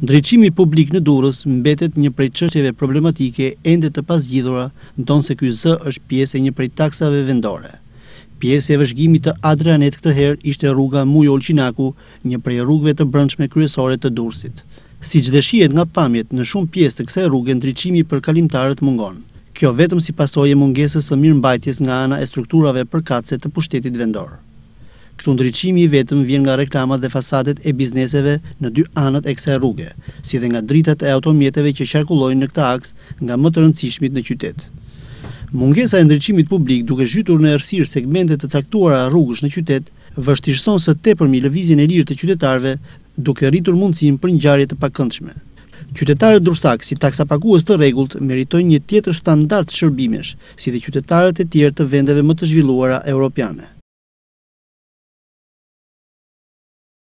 Ndreqimi publik në durës mbetet një prej qështjeve problematike ende të pas gjithura, në tonë se zë është pjesë e një prej taksave vendore. Pjesë e vëshgimi të Adrianet këtë herë ishte rruga Mujol Qinaku, një prej rrugve të brëndshme kryesore të durësit. Si që shiet nga pamjet në shumë pjesë të kse rrugë, ndryqimi për kalimtarët mungon. Kjo vetëm si pasoje mungesës së mirë mbajtjes nga ana e strukturave për të pushtetit vendorë. Këtu ndryqimi i vetëm vjen nga reklamat dhe fasadet e bizneseve në dy anët e kse rrugë, si dhe nga dritat e automjeteve që qarkullojnë në këta aks nga më të rëndësishmit në qytet. Mungesa e ndryqimit publik duke zhytur në ersirë segmentet të caktuara rrugësh në qytet, vështishson së te përmi lëvizin e lirë të qytetarve duke rritur mundësin për njëjarje të pakëndshme. Qytetarët drusak si taksa pakuës të regullt meritojnë një tjetër standart shërbimesh si dhe qytetarët e tjerë të vendeve më të zhvilluara europiane.